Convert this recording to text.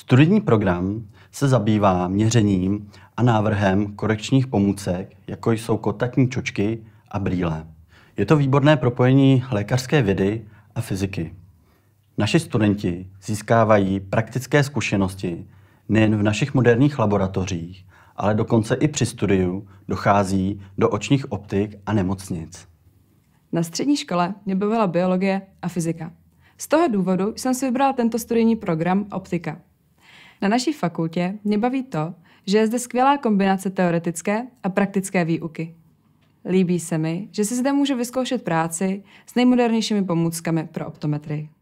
Studijní program se zabývá měřením a návrhem korekčních pomůcek, jako jsou kotatní čočky a brýle. Je to výborné propojení lékařské vědy a fyziky. Naši studenti získávají praktické zkušenosti nejen v našich moderních laboratořích, ale dokonce i při studiu dochází do očních optik a nemocnic. Na střední škole mě bavila biologie a fyzika. Z toho důvodu jsem si vybrala tento studijní program Optika – na naší fakultě mě baví to, že je zde skvělá kombinace teoretické a praktické výuky. Líbí se mi, že si zde můžu vyzkoušet práci s nejmodernějšími pomůckami pro optometrii.